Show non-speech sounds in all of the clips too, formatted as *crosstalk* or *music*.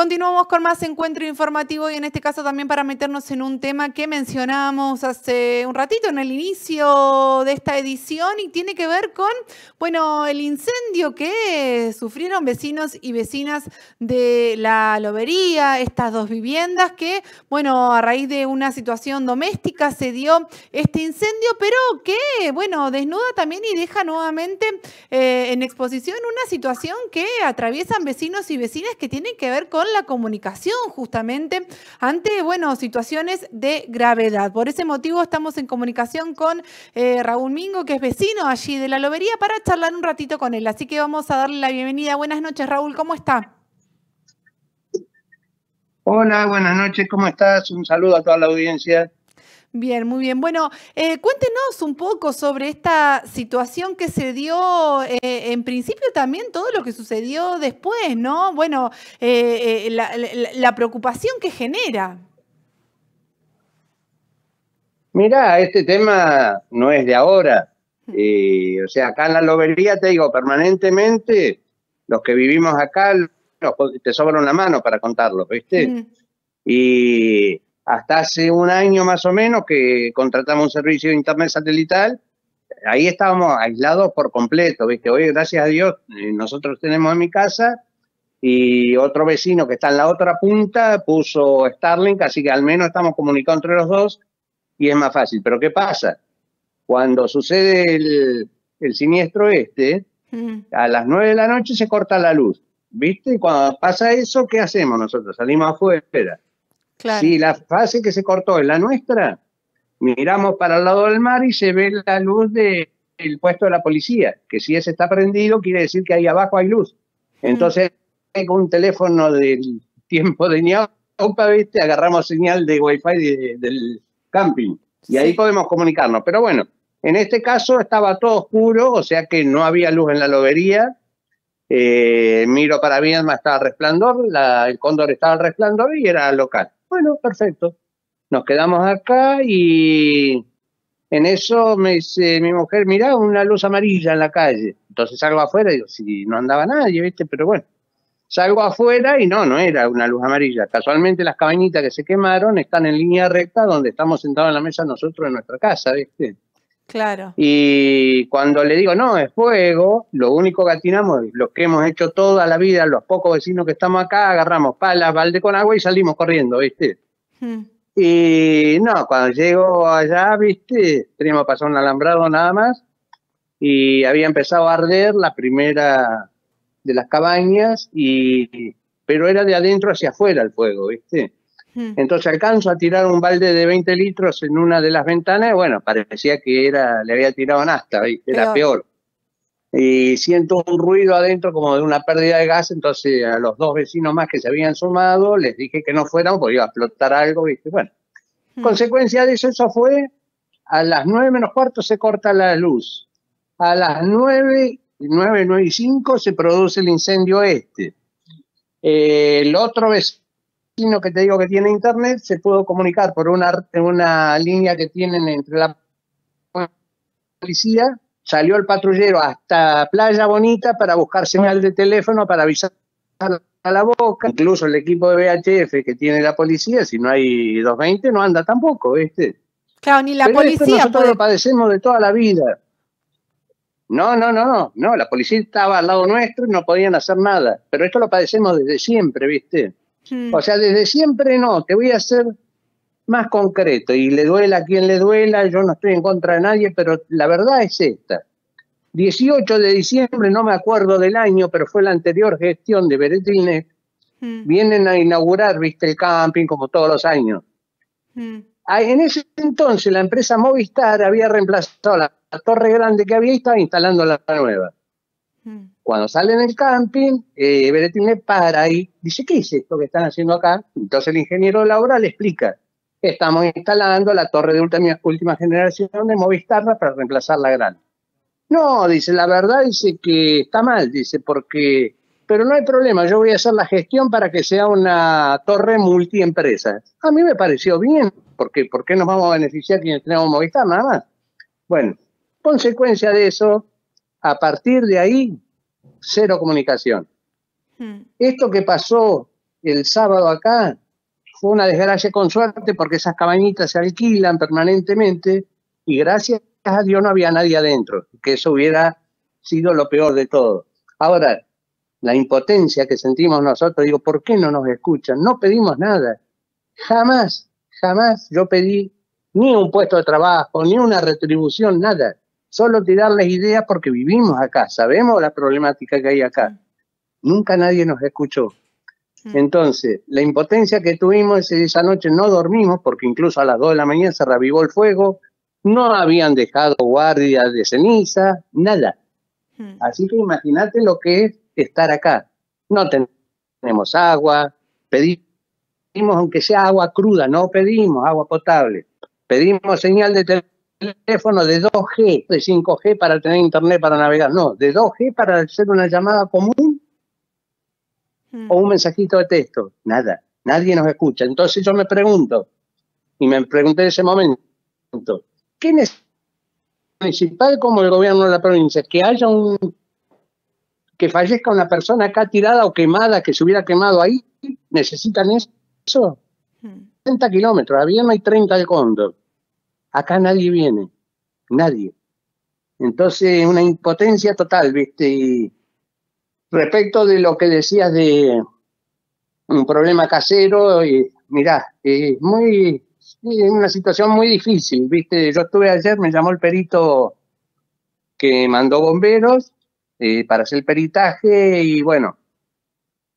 continuamos con más encuentro informativo y en este caso también para meternos en un tema que mencionamos hace un ratito en el inicio de esta edición y tiene que ver con, bueno, el incendio que sufrieron vecinos y vecinas de la lobería, estas dos viviendas que, bueno, a raíz de una situación doméstica se dio este incendio, pero que, bueno, desnuda también y deja nuevamente eh, en exposición una situación que atraviesan vecinos y vecinas que tienen que ver con la comunicación justamente ante, bueno, situaciones de gravedad. Por ese motivo estamos en comunicación con eh, Raúl Mingo, que es vecino allí de la Lobería, para charlar un ratito con él. Así que vamos a darle la bienvenida. Buenas noches, Raúl, ¿cómo está? Hola, buenas noches, ¿cómo estás? Un saludo a toda la audiencia. Bien, muy bien. Bueno, eh, cuéntenos un poco sobre esta situación que se dio, eh, en principio también todo lo que sucedió después, ¿no? Bueno, eh, la, preocupación que genera. Mirá, este tema no es de ahora. Mm. o sea, acá en la lobería, te digo, permanentemente, los que vivimos acá, te sobran una mano para contarlo, ¿viste? Mm. Y hasta hace un año más o menos que contratamos un servicio de internet satelital. Ahí estábamos aislados por completo, ¿viste? Hoy, gracias a Dios, eh, nosotros tenemos en mi casa y otro vecino que está en la otra punta puso Starlink, así que al menos estamos comunicados entre los dos y es más fácil. Pero ¿qué pasa? Cuando sucede el, siniestro este, mm. a las 9 de la noche se corta la luz, ¿viste? Y cuando pasa eso, ¿qué hacemos nosotros? Salimos afuera Sí, Si la fase que se cortó es la nuestra, miramos para el lado del mar y se ve la luz del puesto de la policía, que si ese está prendido quiere decir que ahí abajo hay luz. Entonces, con un teléfono del tiempo de ñaupa, ¿viste? agarramos señal de wifi de, del camping y ahí podemos comunicarnos. Pero bueno, en este caso estaba todo oscuro, o sea que no había luz en la lobería. Eh, miro para Vietnam, estaba resplandor, el cóndor estaba resplandor y era local bueno, perfecto. Nos quedamos acá y en eso me dice mi mujer, mirá, una luz amarilla en la calle. Entonces salgo afuera y digo, si no andaba nadie, ¿viste? Pero bueno, salgo afuera y no, no era una luz amarilla. Casualmente las cabañitas que se quemaron están en línea recta donde estamos sentados en la mesa nosotros en nuestra casa, ¿viste? Claro. Y cuando le digo, no, es fuego, lo único que atinamos lo que hemos hecho toda la vida, los pocos vecinos que estamos acá, agarramos palas, balde con agua y salimos corriendo, ¿viste? Hmm. Y no, cuando llego allá, ¿viste? Teníamos pasar un alambrado nada más y había empezado a arder la primera de las cabañas, y, pero era de adentro hacia afuera el fuego, ¿viste? Hmm. Entonces alcanzo a tirar un balde de 20 litros en una de las ventanas, y bueno, parecía que era, le había tirado hasta era peor. Y siento un ruido adentro como de una pérdida de gas, entonces a los dos vecinos más que se habían sumado, les dije que no fueran porque iba a explotar algo, ¿viste? Bueno, hmm. consecuencia de eso, eso fue, a las 9 menos cuarto se corta la luz, a las 9, 9, y 5 se produce el incendio este. el otro vecino que te digo que tiene internet se pudo comunicar por una, línea que tienen entre la policía, salió el patrullero hasta Playa Bonita para buscar señal de teléfono para avisar a la boca. Incluso el equipo de VHF que tiene la policía, si no hay 220, no anda tampoco. ¿viste? Claro, ni la policía. Esto nosotros lo padecemos de toda la vida. No, no, no, no, la policía estaba al lado nuestro y no podían hacer nada. Pero esto lo padecemos desde siempre, ¿viste? O sea, desde siempre no, te voy a ser más concreto y le duela a quien le duela, yo no estoy en contra de nadie, pero la verdad es esta. 18 de diciembre, no me acuerdo del año, pero fue la anterior gestión de Beretine, mm. vienen a inaugurar, viste, el camping como todos los años. Mm. En ese entonces la empresa Movistar había reemplazado la, torre grande que había y estaba instalando la nueva. Mm. Cuando sale en el camping, eh, Beretín para y dice, ¿qué es esto que están haciendo acá? Entonces el ingeniero de la obra le explica, estamos instalando la torre de última, generación de Movistar para reemplazar la gran. No, dice, la verdad dice que está mal, dice, porque, pero no hay problema, yo voy a hacer la gestión para que sea una torre multiempresa. A mí me pareció bien, porque ¿por qué nos vamos a beneficiar quienes tenemos Movistar nada más? Bueno, consecuencia de eso, a partir de ahí cero comunicación. Hmm. Esto que pasó el sábado acá fue una desgracia con suerte porque esas cabañitas se alquilan permanentemente y gracias a Dios no había nadie adentro, que eso hubiera sido lo peor de todo. Ahora, la impotencia que sentimos nosotros, digo, ¿por qué no nos escuchan? No pedimos nada. Jamás, jamás yo pedí ni un puesto de trabajo, ni una retribución, nada solo tirarles ideas porque vivimos acá, sabemos la problemática que hay acá. Nunca nadie nos escuchó. Mm. Entonces, la impotencia que tuvimos esa noche, no dormimos porque incluso a las 2 de la mañana se revivó el fuego, no habían dejado guardias de ceniza, nada. Mm. Así que imagínate lo que es estar acá. No tenemos agua, pedimos aunque sea agua cruda, no pedimos agua potable, pedimos señal de teléfono teléfono de 2G, de 5G para tener internet para navegar, no, de 2G para hacer una llamada común o un hmm. mensajito de texto, nada, nadie nos escucha. Entonces yo me pregunto, y me pregunté en ese momento, ¿qué necesita municipal como el gobierno de la provincia? Que haya un que fallezca una persona acá tirada o quemada, que se hubiera quemado ahí, necesitan eso. 30 hmm. kilómetros, había no hay 30 de cóndor. Acá nadie viene, nadie. Entonces, una impotencia total, ¿viste? respecto de lo que decías de un problema casero, y eh, mirá, es muy, una situación muy difícil, ¿viste? Yo estuve ayer, me llamó el perito que mandó bomberos eh, para hacer el peritaje y bueno,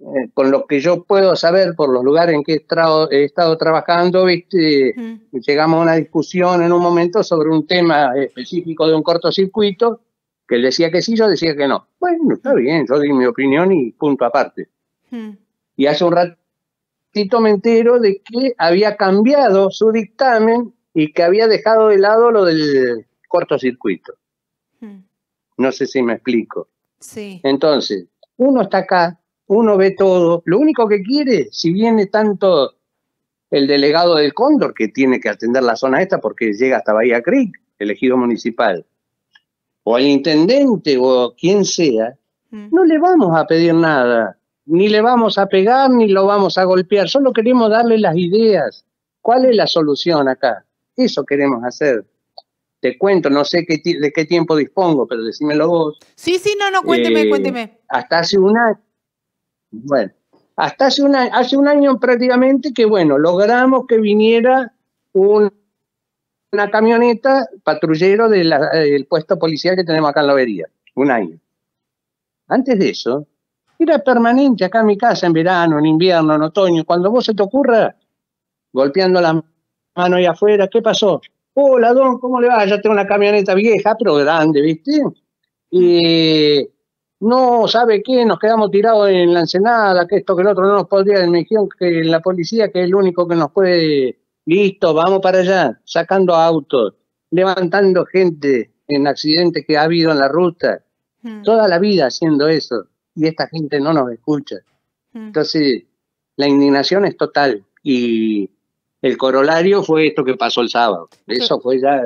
eh, con lo que yo puedo saber por los lugares en que he, estado trabajando, ¿viste? Mm. llegamos a una discusión en un momento sobre un tema específico de un cortocircuito, que él decía que sí, yo decía que no. Bueno, está mm. bien, yo di mi opinión y punto aparte. Mm. Y hace un ratito me entero de que había cambiado su dictamen y que había dejado de lado lo del cortocircuito. No sé si me explico. Sí. Entonces, uno está acá uno ve todo. Lo único que quiere, si viene tanto el delegado del Cóndor, que tiene que atender la zona esta porque llega hasta Bahía Creek, elegido municipal, o el intendente o quien sea, mm. no le vamos a pedir nada, ni le vamos a pegar, ni lo vamos a golpear, solo queremos darle las ideas. ¿Cuál es la solución acá? Eso queremos hacer. Te cuento, no sé qué de qué tiempo dispongo, pero decímelo vos. Sí, sí, no, no, cuénteme, eh, cuénteme. Hasta hace un año bueno, hasta hace, hace un año prácticamente que, bueno, logramos que viniera una camioneta patrullero del puesto policial que tenemos acá en la avería, un año. Antes de eso, era permanente acá en mi casa, en verano, en invierno, en otoño, cuando vos se te ocurra, golpeando la mano ahí afuera, ¿qué pasó? Hola, don, ¿cómo le va? Ya tengo una camioneta vieja, pero grande, ¿viste? Y no, ¿sabe qué? Nos quedamos tirados en la ensenada, que esto, que el otro no nos podría, me que la policía, que es el único que nos puede, listo, vamos para allá, sacando autos, levantando gente en accidentes que ha habido en la ruta, hmm. toda la vida haciendo eso, y esta gente no nos escucha. Hmm. Entonces, la indignación es total, y el corolario fue esto que pasó el sábado, eso fue ya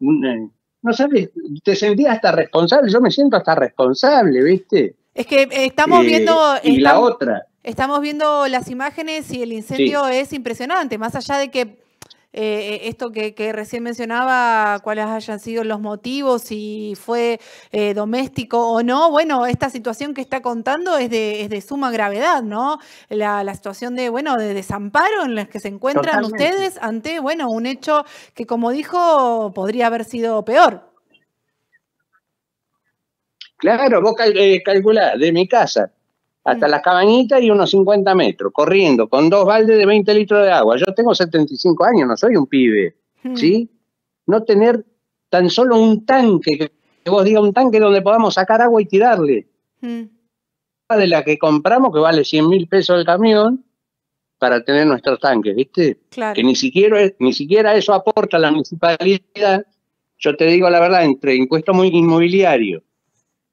una, eh, no sabes, te sentías hasta responsable, yo me siento hasta responsable, ¿viste? Es que estamos eh, viendo... Y la otra. Estamos viendo las imágenes y el incendio es impresionante, más allá de que eh, eh, esto que, recién mencionaba, cuáles hayan sido los motivos, si fue eh, doméstico o no, bueno, esta situación que está contando es de, suma gravedad, ¿no? La, situación de, bueno, de desamparo en la que se encuentran ustedes ante, bueno, un hecho que, como dijo, podría haber sido peor. Claro, vos de mi casa, hasta mm. las cabañitas y unos 50 metros, corriendo, con dos baldes de 20 litros de agua. Yo tengo 75 años, no soy un pibe, mm. ¿sí? No tener tan solo un tanque, que vos digas un tanque donde podamos sacar agua y tirarle. Mm. De la que compramos, que vale 100 mil pesos el camión, para tener nuestros tanques, ¿viste? Que ni siquiera, ni siquiera eso aporta a la municipalidad. Yo te digo la verdad, entre impuesto inmobiliario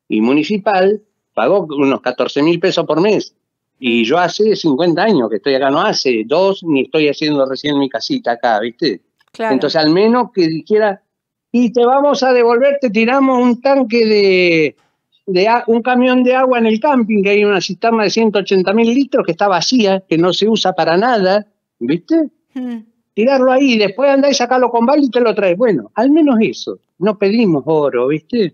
y municipal, pagó unos 14 mil pesos por mes. Y mm. yo hace 50 años que estoy acá, no hace dos, ni estoy haciendo recién mi casita acá, ¿viste? Entonces, al menos que dijera, y te vamos a devolver, te tiramos un tanque de, de un camión de agua en el camping, que hay una cisterna de 180 mil litros que está vacía, que no se usa para nada, ¿viste? Mm. Tirarlo ahí, después andáis y sacarlo con balde y te lo traes. Bueno, al menos eso. No pedimos oro, ¿viste?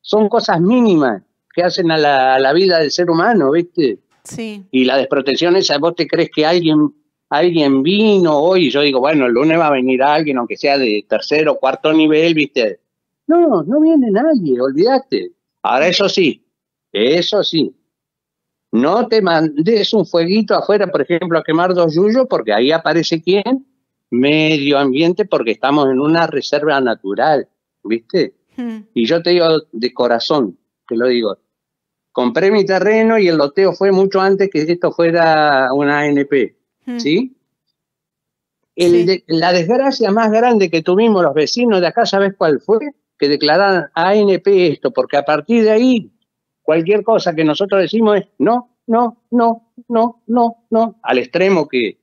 Son cosas mínimas que hacen a la, vida del ser humano, ¿viste? Sí. Y la desprotección esa, vos te crees que alguien, alguien vino hoy, yo digo, bueno, el lunes va a venir alguien, aunque sea de tercer o cuarto nivel, ¿viste? No, no viene nadie, olvidaste Ahora eso sí, eso sí, no te mandes un fueguito afuera, por ejemplo, a quemar dos yuyos, porque ahí aparece quién, medio ambiente, porque estamos en una reserva natural, ¿viste? Hmm. Y yo te digo de corazón, te lo digo, compré mi terreno y el loteo fue mucho antes que esto fuera una ANP, mm. ¿sí? la desgracia más grande que tuvimos los vecinos de acá, ¿sabes cuál fue? Que declararan ANP esto, porque a partir de ahí cualquier cosa que nosotros decimos es no, no, no, no, no, no, al extremo que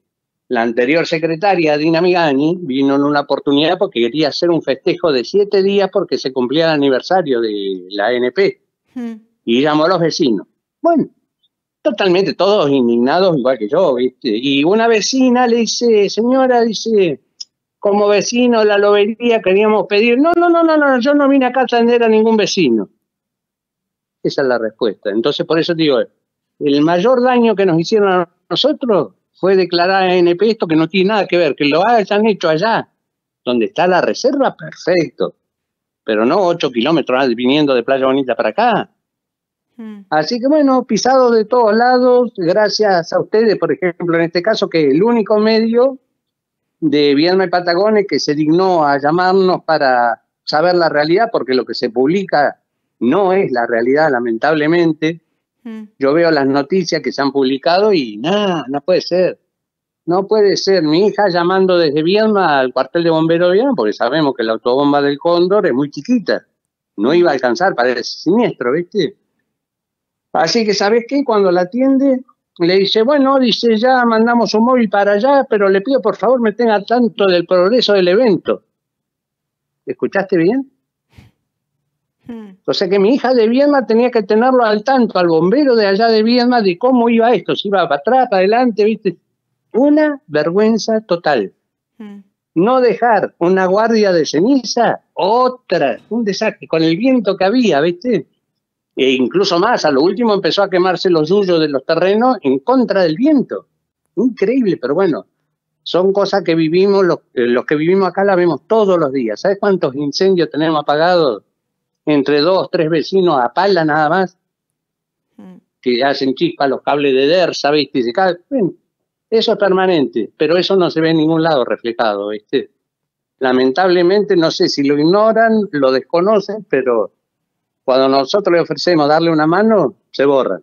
la anterior secretaria, Dina Migani, vino en una oportunidad porque quería hacer un festejo de siete días porque se cumplía el aniversario de la ANP. Mm y llamó a los vecinos. Bueno, totalmente todos indignados, igual que yo, ¿viste? Y una vecina le dice, señora, dice, como vecino de la lobería queríamos pedir, no, no, no, no, no, yo no vine acá a atender a ningún vecino. Esa es la respuesta. Entonces, por eso digo, el mayor daño que nos hicieron a nosotros fue declarar en NP esto que no tiene nada que ver, que lo han hecho allá, donde está la reserva, perfecto, pero no 8 kilómetros ah, viniendo de Playa Bonita para acá. Mm. Así que bueno, pisado de todos lados, gracias a ustedes, por ejemplo, en este caso, que el único medio de Vierma y Patagones que se dignó a llamarnos para saber la realidad, porque lo que se publica no es la realidad, lamentablemente. Mm. Yo veo las noticias que se han publicado y nada, no puede ser. No puede ser. Mi hija llamando desde Vierma al cuartel de bomberos de porque sabemos que la autobomba del Cóndor es muy chiquita. No iba a alcanzar para ese siniestro, ¿viste? Así que, ¿sabes qué? Cuando la atiende, le dice, bueno, dice, ya mandamos un móvil para allá, pero le pido por favor me tenga tanto del progreso del evento. ¿Escuchaste bien? Hmm. O sea que mi hija de Viedma tenía que tenerlo al tanto, al bombero de allá de Viedma, de cómo iba esto, si iba para atrás, para adelante, ¿viste? Una vergüenza total. Hmm. No dejar una guardia de ceniza, otra, un desastre, con el viento que había, ¿viste? E incluso más, a lo último empezó a quemarse los suyos de los terrenos en contra del viento. Increíble, pero bueno, son cosas que vivimos, eh, los, que vivimos acá las vemos todos los días. ¿Sabes cuántos incendios tenemos apagados? Entre dos, tres vecinos a pala nada más, mm. que hacen chispa los cables de DER, ¿viste? eso es permanente, pero eso no se ve en ningún lado reflejado, ¿viste? Lamentablemente, no sé si lo ignoran, lo desconocen, pero cuando nosotros le ofrecemos darle una mano, se borra.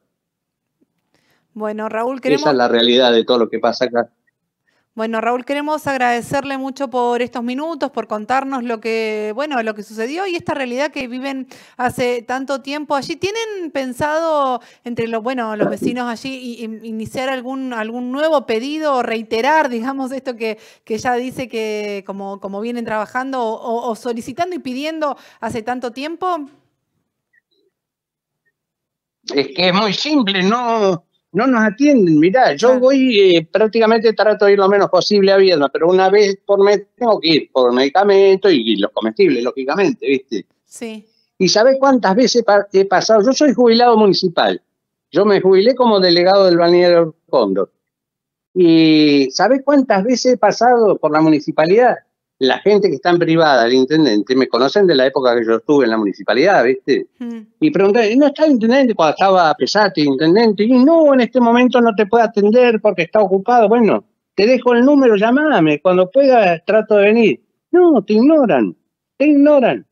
Bueno, Raúl, queremos... Esa es la realidad de todo lo que pasa acá. Bueno, Raúl, queremos agradecerle mucho por estos minutos, por contarnos lo que, bueno, lo que sucedió y esta realidad que viven hace tanto tiempo allí. ¿Tienen pensado entre los, bueno, los vecinos allí iniciar algún, algún nuevo pedido o reiterar, digamos, esto que, que ya dice que como, como vienen trabajando o solicitando y pidiendo hace tanto tiempo? es que es muy simple, no, no nos atienden. Mirá, yo voy, eh, prácticamente trato de ir lo menos posible a Viedma, pero una vez por mes tengo que ir por medicamento y, los comestibles, lógicamente, ¿viste? Sí. ¿Y sabes cuántas veces he pasado? Yo soy jubilado municipal. Yo me jubilé como delegado del balneario Cóndor. ¿Y sabes cuántas veces he pasado por la municipalidad? la gente que está en privada, el intendente, me conocen de la época que yo estuve en la municipalidad, ¿viste? Mm. Y pregunté, ¿no está el intendente cuando estaba el intendente? Y no, en este momento no te puedo atender porque está ocupado. Bueno, te dejo el número, llamame. Cuando pueda trato de venir. No, te ignoran, te ignoran.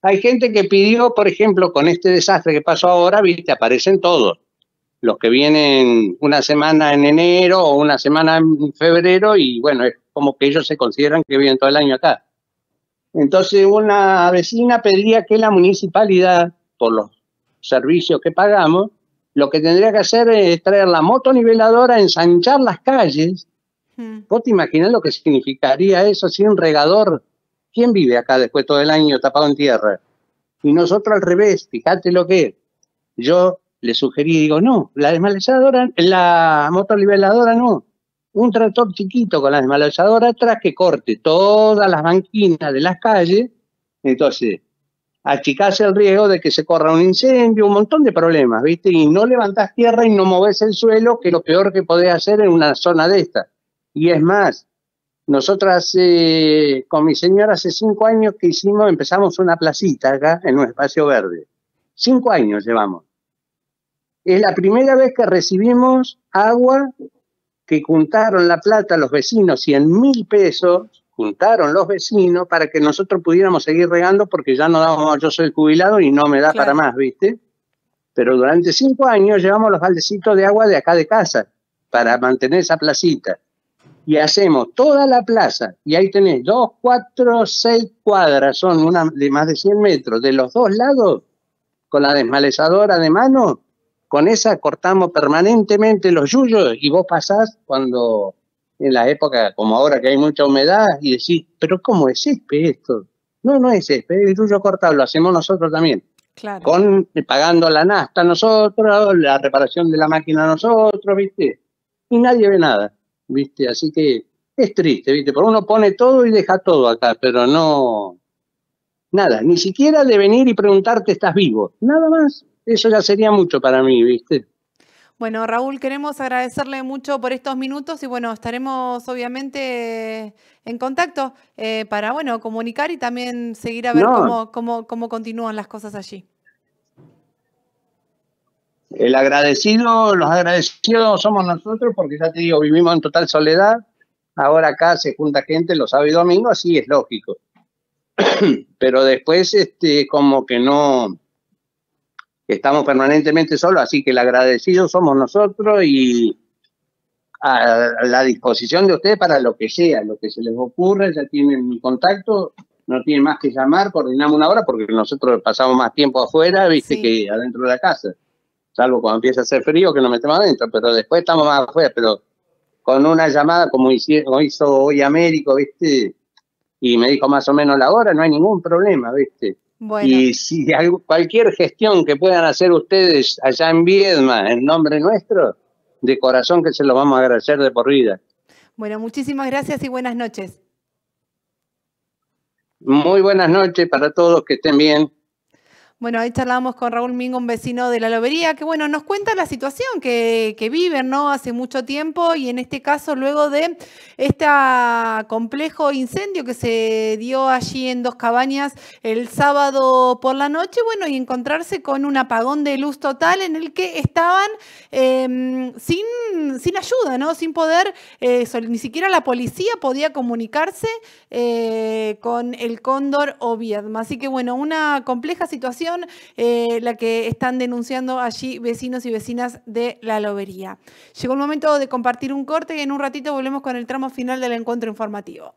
Hay gente que pidió, por ejemplo, con este desastre que pasó ahora, viste, aparecen todos. Los que vienen una semana en enero o una semana en febrero y bueno, como que ellos se consideran que viven todo el año acá. Entonces una vecina pedía que la municipalidad, por los servicios que pagamos, lo que tendría que hacer es traer la moto niveladora, ensanchar las calles. Hmm. ¿Vos te imaginas lo que significaría eso un regador? ¿Quién vive acá después todo el año tapado en tierra? Y nosotros al revés, fíjate lo que es. Yo le sugerí, digo, no, la desmalezadora, la moto niveladora no, un tractor chiquito con la desmalezadora atrás que corte todas las banquinas de las calles, entonces achicás el riesgo de que se corra un incendio, un montón de problemas, ¿viste? Y no levantás tierra y no moves el suelo, que es lo peor que podés hacer en una zona de esta. Y es más, nosotras con mi señora hace cinco años que hicimos, empezamos una placita acá en un espacio verde. Cinco años llevamos. Es la primera vez que recibimos agua que juntaron la plata los vecinos, 100 mil pesos, juntaron los vecinos para que nosotros pudiéramos seguir regando porque ya no damos, yo soy jubilado y no me da para más, ¿viste? Pero durante cinco años llevamos los baldecitos de agua de acá de casa para mantener esa placita. Y hacemos toda la plaza, y ahí tenés dos, cuatro, seis cuadras, son una de más de 100 metros, de los dos lados, con la desmalezadora de mano, con esa cortamos permanentemente los yuyos y vos pasás cuando en la época como ahora que hay mucha humedad y decís, pero ¿cómo es césped esto? No, no es césped, el yuyo cortado lo hacemos nosotros también. Claro. Con, eh, pagando la nasta nosotros, la reparación de la máquina nosotros, ¿viste? Y nadie ve nada, ¿viste? Así que es triste, ¿viste? Porque uno pone todo y deja todo acá, pero no. Nada, ni siquiera de venir y preguntarte, ¿estás vivo? Nada más eso ya sería mucho para mí, ¿viste? Bueno, Raúl, queremos agradecerle mucho por estos minutos y bueno, estaremos obviamente en contacto eh, para bueno comunicar y también seguir a ver cómo, cómo, continúan las cosas allí. El agradecido, los agradecidos somos nosotros porque ya te digo, vivimos en total soledad. Ahora acá se junta gente lo sabe y domingos, así es lógico. *clears throat* Pero después, este, como que no, estamos permanentemente solos, así que el agradecido somos nosotros y a la disposición de ustedes para lo que sea, lo que se les ocurra, ya tienen mi contacto, no tienen más que llamar, coordinamos una hora porque nosotros pasamos más tiempo afuera, viste, que adentro de la casa, salvo cuando empieza a hacer frío que nos metemos adentro, pero después estamos más afuera, pero con una llamada como hizo, hizo hoy Américo, viste, y me dijo más o menos la hora, no hay ningún problema, viste. Y si cualquier gestión que puedan hacer ustedes allá en Viedma en nombre nuestro, de corazón que se lo vamos a agradecer de por vida. Bueno, muchísimas gracias y buenas noches. Muy buenas noches para todos, que estén bien. Bueno, ahí charlábamos con Raúl Mingo, un vecino de la Lobería, que bueno, nos cuenta la situación que, viven, ¿no? Hace mucho tiempo y en este caso luego de este complejo incendio que se dio allí en Dos Cabañas el sábado por la noche, bueno, y encontrarse con un apagón de luz total en el que estaban em, sin, ayuda, ¿no? Sin poder, eh, ni siquiera la policía podía comunicarse eh, con el Cóndor o Viedma. Así que bueno, una compleja situación eh, la que están denunciando allí vecinos y vecinas de la lobería. Llegó el momento de compartir un corte y en un ratito volvemos con el tramo final del encuentro informativo.